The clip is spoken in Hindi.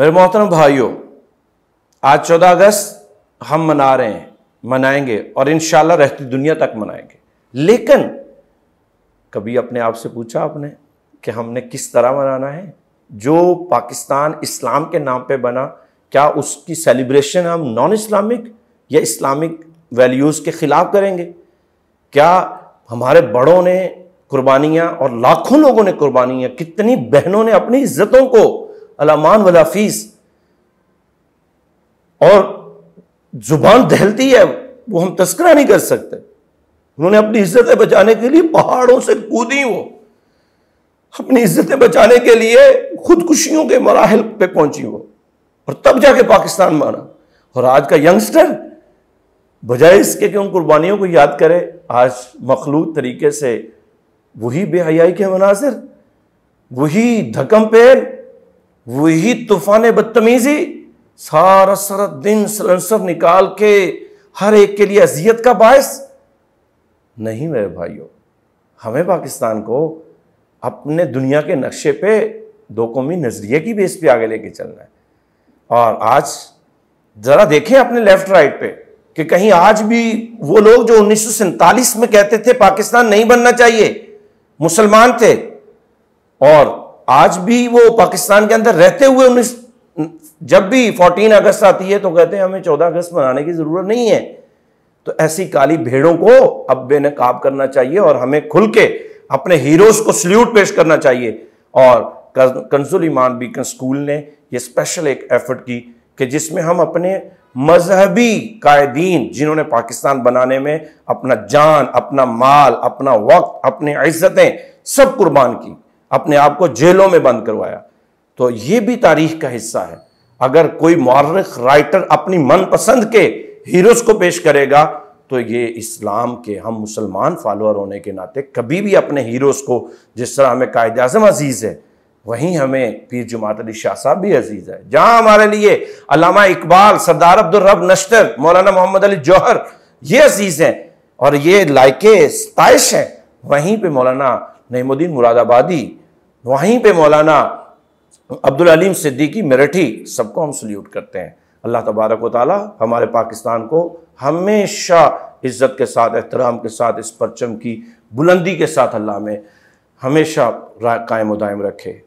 मेरे मोहतरम भाइयों आज 14 अगस्त हम मना रहे हैं मनाएंगे और इन रहती दुनिया तक मनाएंगे लेकिन कभी अपने आप से पूछा आपने कि हमने किस तरह मनाना है जो पाकिस्तान इस्लाम के नाम पे बना क्या उसकी सेलिब्रेशन हम नॉन इस्लामिक या इस्लामिक वैल्यूज़ के ख़िलाफ़ करेंगे क्या हमारे बड़ों ने कुर्बानियाँ और लाखों लोगों ने कुर्बानियाँ कितनी बहनों ने अपनी इज्जतों को अलामान वाला फीस और जुबान दहलती है वो हम तस्करा नहीं कर सकते उन्होंने अपनी इज्जतें बचाने के लिए पहाड़ों से कूदी वो अपनी इज्जतें बचाने के लिए खुदकुशियों के मराहल पे पहुंची वो और तब जाके पाकिस्तान माना और आज का यंगस्टर बजाय इसके कि उन कुर्बानियों को याद करे आज मखलूत तरीके से वही बेहयाई के मनाजिर वही धकम पेड़ वही तूफान बदतमीजी सारा सारा दिन सलंसर निकाल के हर एक के लिए अजियत का बायस नहीं मेरे भाइयों हमें पाकिस्तान को अपने दुनिया के नक्शे पे दो कौमी नज़रिए की बेस पे आगे लेके चलना है और आज ज़रा देखें अपने लेफ्ट राइट पे कि कहीं आज भी वो लोग जो उन्नीस में कहते थे पाकिस्तान नहीं बनना चाहिए मुसलमान थे और आज भी वो पाकिस्तान के अंदर रहते हुए उन्नीस जब भी 14 अगस्त आती है तो कहते हैं हमें 14 अगस्त मनाने की जरूरत नहीं है तो ऐसी काली भेड़ों को अब बेनकाब करना चाहिए और हमें खुल के अपने हीरोज को सल्यूट पेश करना चाहिए और कंसुल ईमान बीकन स्कूल ने ये स्पेशल एक एफर्ट की कि जिसमें हम अपने मजहबी कायदीन जिन्होंने पाकिस्तान बनाने में अपना जान अपना माल अपना वक्त अपनी इज्जतें सब कुर्बान की अपने आप को जेलों में बंद करवाया तो ये भी तारीख का हिस्सा है अगर कोई मौरख राइटर अपनी मनपसंद के हीरोज को पेश करेगा तो ये इस्लाम के हम मुसलमान फॉलोअर होने के नाते कभी भी अपने हीरोज़ को जिस तरह हमें कायद अजम अजीज़ है वहीं हमें पीर जुमात अली शाह साहब भी अजीज़ है जहां हमारे लिए अलामा इकबाल सरदार अब्दुलरब नश्तर मौलाना मोहम्मद अली जौहर ये अजीज़ हैं और ये लायक स्ताइश हैं वहीं पर मौलाना नहमुद्दीन मुरादाबादी वहीं पे मौलाना अब्दुल अलीम सिद्दीकी मेरठी सबको हम सल्यूट करते हैं अल्लाह तबारक वाली हमारे पाकिस्तान को हमेशा इज़्ज़त के साथ एहतराम के साथ इस परचम की बुलंदी के साथ अल्लाह में हमेशा कायम दायम रखे